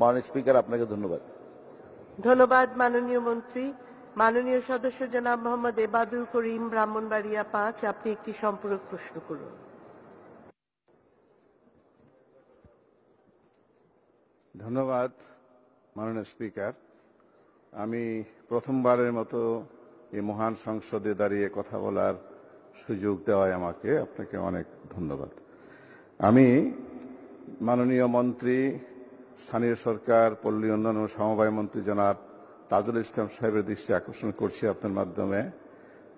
মাননীয় স্পিকার আপনাকে ধন্যবাদ ধন্যবাদ মাননীয় মন্ত্রী মাননীয় সদস্য জনাব মোহাম্মদ এবাদুল করিম ব্রাহ্মণবাড়িয়া পাঁচ আপনি একটি সম্পূরক প্রশ্ন করুন ধন্যবাদ মাননীয় স্পিকার আমি প্রথমবারের মতো এই মহান সংসদে দাঁড়িয়ে কথা বলার সুযোগ দেওয়ায় আমাকে আপনাকে অনেক ধন্যবাদ আমি মাননীয় মন্ত্রী স্থানীয় সরকার পল্লী উন্নয়ন ও সমবায় মন্ত্রী জনাব তাজুল ইসলাম সাহেবের দৃষ্টি আকর্ষণ করছি আপনার মাধ্যমে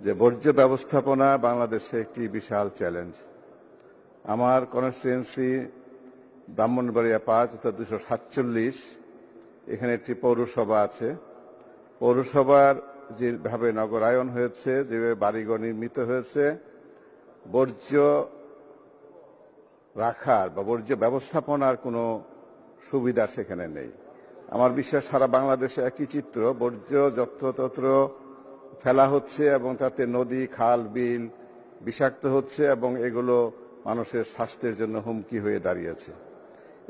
যে বর্জ্য ব্যবস্থাপনা বাংলাদেশে একটি বিশাল চ্যালেঞ্জ আমার কনস্টিটুয়েন্সি ব্রাহ্মণবাড়িয়া পাঁচ অর্থাৎ দুশো সাতচল্লিশ এখানে একটি পৌরসভা আছে পৌরসভার যেভাবে নগরায়ন হয়েছে যেভাবে বাড়িঘর নির্মিত হয়েছে বর্জ্য রাখার বা বর্জ্য ব্যবস্থাপনার কোনো সুবিধা সেখানে নেই আমার বিশ্বাস সারা বাংলাদেশে একই চিত্র বর্জ্য যত্রতত্র ফেলা হচ্ছে এবং তাতে নদী খাল বিল বিষাক্ত হচ্ছে এবং এগুলো মানুষের স্বাস্থ্যের জন্য হুমকি হয়ে দাঁড়িয়েছে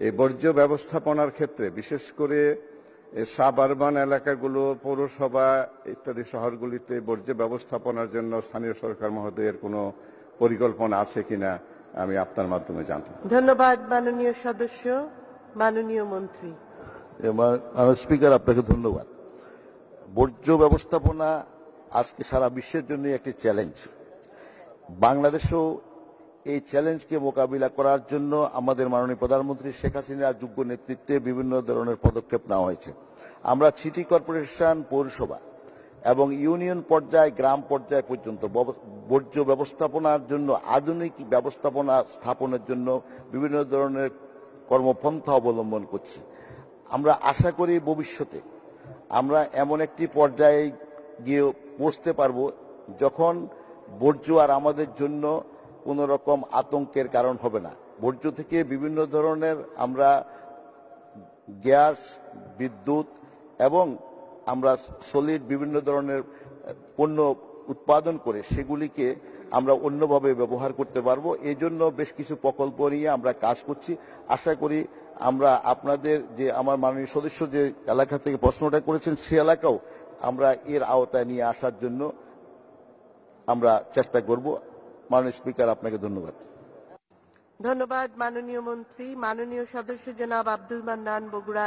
এই বর্জ্য ব্যবস্থাপনার ক্ষেত্রে বিশেষ করে সাব আরবান এলাকাগুলো পৌরসভা ইত্যাদি শহরগুলিতে বর্জ্য ব্যবস্থাপনার জন্য স্থানীয় সরকার মহোদয়ের কোনো পরিকল্পনা আছে কিনা আমি আপনার মাধ্যমে জানতাম ধন্যবাদ মাননীয় সদস্য মাননীয় মন্ত্রী স্পিকার আপনাকে ধন্যবাদ বর্জ্য ব্যবস্থাপনা আজকে সারা বিশ্বের জন্য একটি চ্যালেঞ্জ বাংলাদেশও এই চ্যালেঞ্জকে মোকাবিলা করার জন্য আমাদের মাননীয় প্রধানমন্ত্রী শেখ হাসিনার যোগ্য নেতৃত্বে বিভিন্ন ধরনের পদক্ষেপ নেওয়া হয়েছে আমরা সিটি কর্পোরেশন পৌরসভা এবং ইউনিয়ন পর্যায়ে গ্রাম পর্যায় পর্যন্ত বর্জ্য ব্যবস্থাপনার জন্য আধুনিক ব্যবস্থাপনা স্থাপনের জন্য বিভিন্ন ধরনের কর্মপন্থা অবলম্বন করছে আমরা আশা করি ভবিষ্যতে আমরা এমন একটি পর্যায়ে গিয়ে পৌঁছতে পারব যখন বর্জ্য আর আমাদের জন্য কোন রকম আতঙ্কের কারণ হবে না বর্জ্য থেকে বিভিন্ন ধরনের আমরা গ্যাস বিদ্যুৎ এবং আমরা সলিড বিভিন্ন ধরনের পণ্য উৎপাদন করে সেগুলিকে আমরা অন্যভাবে ব্যবহার করতে পারবো এই জন্য বেশ কিছু প্রকল্প নিয়ে আমরা কাজ করছি আশা করি আমরা আপনাদের যে আমার মাননীয় সদস্য যে এলাকা থেকে প্রশ্নটা করেছেন সে এলাকাও আমরা এর আওতায় নিয়ে আসার জন্য আমরা চেষ্টা করব মাননীয় স্পিকার আপনাকে ধন্যবাদ ধন্যবাদ মাননীয় মন্ত্রী মাননীয় সদস্য জনাব আব্দুল মান্নান বগুড়া